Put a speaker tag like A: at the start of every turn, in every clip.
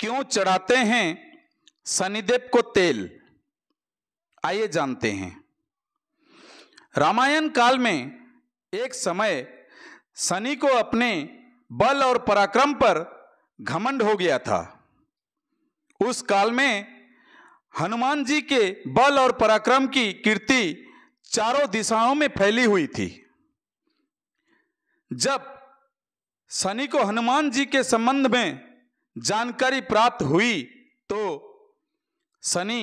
A: क्यों चढ़ाते हैं शनिदेव को तेल आइए जानते हैं रामायण काल में एक समय शनि को अपने बल और पराक्रम पर घमंड हो गया था उस काल में हनुमान जी के बल और पराक्रम की कीर्ति चारों दिशाओं में फैली हुई थी जब शनि को हनुमान जी के संबंध में जानकारी प्राप्त हुई तो सनी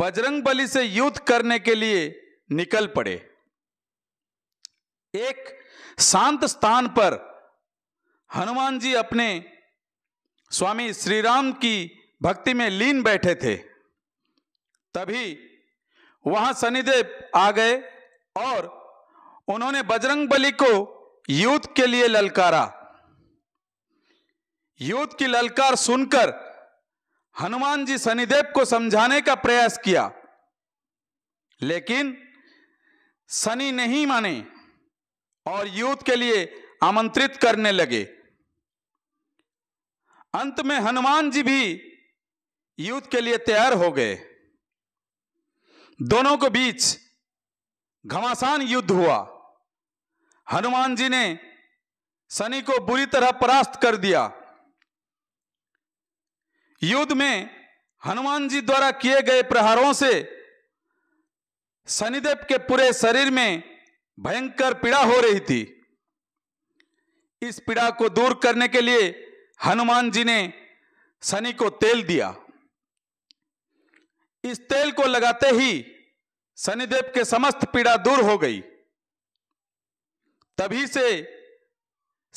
A: बजरंग बली से युद्ध करने के लिए निकल पड़े एक शांत स्थान पर हनुमान जी अपने स्वामी श्री राम की भक्ति में लीन बैठे थे तभी वहां शनिदेव आ गए और उन्होंने बजरंग बली को युद्ध के लिए ललकारा युद्ध की ललकार सुनकर हनुमान जी शनिदेव को समझाने का प्रयास किया लेकिन शनि नहीं माने और युद्ध के लिए आमंत्रित करने लगे अंत में हनुमान जी भी युद्ध के लिए तैयार हो गए दोनों के बीच घमासान युद्ध हुआ हनुमान जी ने शनि को बुरी तरह परास्त कर दिया युद्ध में हनुमान जी द्वारा किए गए प्रहारों से शनिदेव के पूरे शरीर में भयंकर पीड़ा हो रही थी इस पीड़ा को दूर करने के लिए हनुमान जी ने शनि को तेल दिया इस तेल को लगाते ही शनिदेव के समस्त पीड़ा दूर हो गई तभी से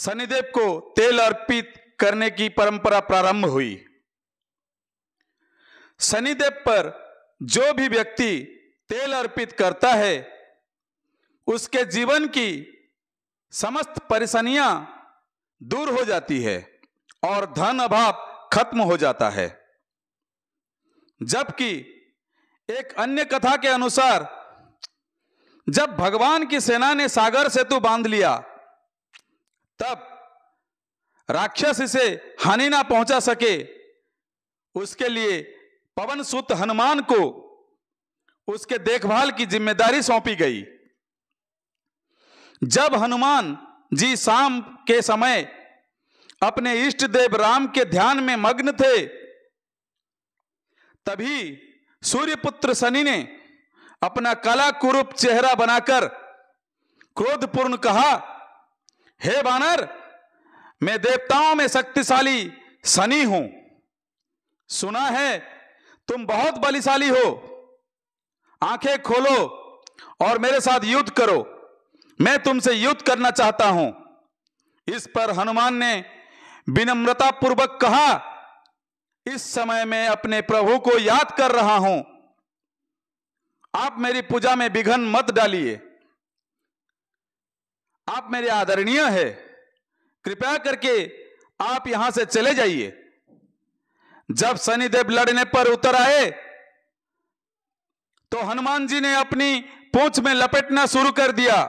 A: शनिदेव को तेल अर्पित करने की परंपरा प्रारंभ हुई शनिदेव पर जो भी व्यक्ति तेल अर्पित करता है उसके जीवन की समस्त परेशानियां दूर हो जाती है और धन अभाव खत्म हो जाता है जबकि एक अन्य कथा के अनुसार जब भगवान की सेना ने सागर सेतु बांध लिया तब राक्षस इसे हानि ना पहुंचा सके उसके लिए पवन सुत हनुमान को उसके देखभाल की जिम्मेदारी सौंपी गई जब हनुमान जी शाम के समय अपने इष्ट देव राम के ध्यान में मग्न थे तभी सूर्यपुत्र शनि ने अपना कला कुरूप चेहरा बनाकर क्रोधपूर्ण कहा हे बानर मैं देवताओं में शक्तिशाली शनि हूं सुना है तुम बहुत बलिशाली हो आंखें खोलो और मेरे साथ युद्ध करो मैं तुमसे युद्ध करना चाहता हूं इस पर हनुमान ने विनम्रता पूर्वक कहा इस समय मैं अपने प्रभु को याद कर रहा हूं आप मेरी पूजा में विघन मत डालिए आप मेरे आदरणीय है कृपया करके आप यहां से चले जाइए जब शनिदेव लड़ने पर उतर आए तो हनुमान जी ने अपनी पूंछ में लपेटना शुरू कर दिया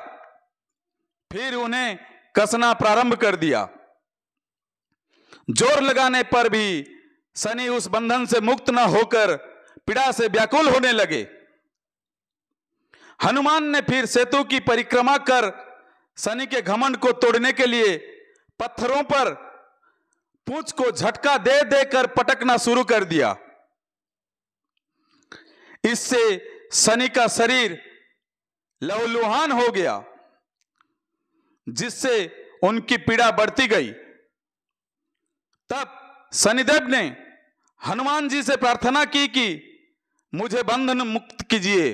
A: फिर उन्हें कसना प्रारंभ कर दिया जोर लगाने पर भी शनि उस बंधन से मुक्त न होकर पीड़ा से व्याकुल होने लगे हनुमान ने फिर सेतु की परिक्रमा कर शनि के घमंड को तोड़ने के लिए पत्थरों पर पूछ को झटका दे देकर पटकना शुरू कर दिया इससे शनि का शरीर लवलुहान हो गया जिससे उनकी पीड़ा बढ़ती गई तब शनिदेव ने हनुमान जी से प्रार्थना की कि मुझे बंधन मुक्त कीजिए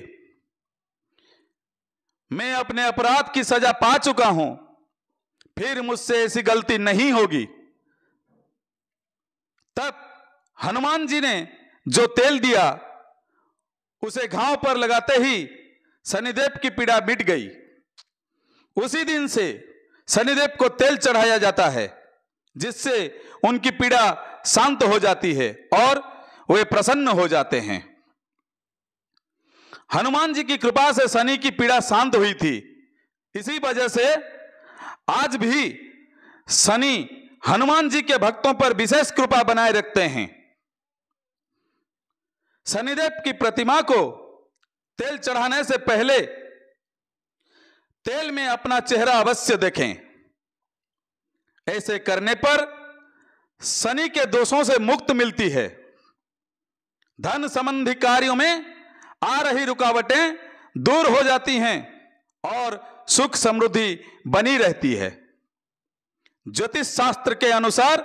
A: मैं अपने अपराध की सजा पा चुका हूं फिर मुझसे ऐसी गलती नहीं होगी तब हनुमान जी ने जो तेल दिया उसे घाव पर लगाते ही शनिदेव की पीड़ा मिट गई उसी दिन से शनिदेव को तेल चढ़ाया जाता है जिससे उनकी पीड़ा शांत हो जाती है और वे प्रसन्न हो जाते हैं हनुमान जी की कृपा से शनि की पीड़ा शांत हुई थी इसी वजह से आज भी शनि हनुमान जी के भक्तों पर विशेष कृपा बनाए रखते हैं शनिदेव की प्रतिमा को तेल चढ़ाने से पहले तेल में अपना चेहरा अवश्य देखें ऐसे करने पर शनि के दोषों से मुक्त मिलती है धन संबंधी कार्यों में आ रही रुकावटें दूर हो जाती हैं और सुख समृद्धि बनी रहती है ज्योतिष शास्त्र के अनुसार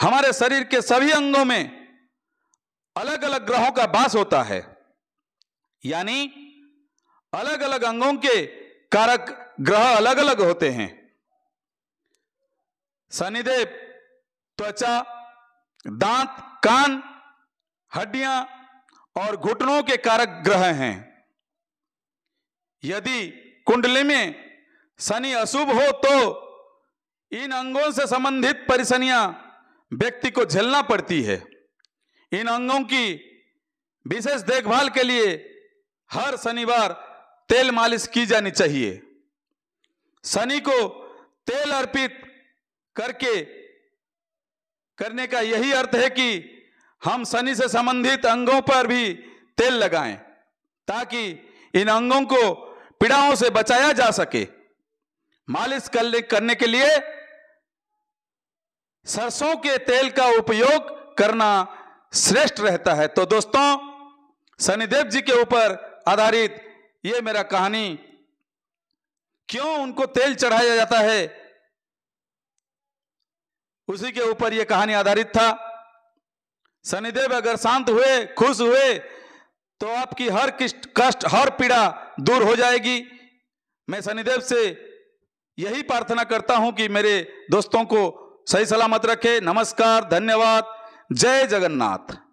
A: हमारे शरीर के सभी अंगों में अलग अलग ग्रहों का वास होता है यानी अलग अलग अंगों के कारक ग्रह अलग अलग होते हैं शनिदेव त्वचा दांत कान हड्डियां और घुटनों के कारक ग्रह हैं यदि कुंडली में शनि अशुभ हो तो इन अंगों से संबंधित परेशानियां व्यक्ति को झेलना पड़ती है इन अंगों की विशेष देखभाल के लिए हर शनिवार तेल मालिश की जानी चाहिए शनि को तेल अर्पित करके करने का यही अर्थ है कि हम शनि से संबंधित अंगों पर भी तेल लगाएं ताकि इन अंगों को पीड़ाओं से बचाया जा सके मालिश करने के लिए सरसों के तेल का उपयोग करना श्रेष्ठ रहता है तो दोस्तों शनिदेव जी के ऊपर आधारित ये मेरा कहानी क्यों उनको तेल चढ़ाया जाता है उसी के ऊपर यह कहानी आधारित था शनिदेव अगर शांत हुए खुश हुए तो आपकी हर कष्ट हर पीड़ा दूर हो जाएगी मैं शनिदेव से यही प्रार्थना करता हूं कि मेरे दोस्तों को सही सलामत रखे नमस्कार धन्यवाद जय जगन्नाथ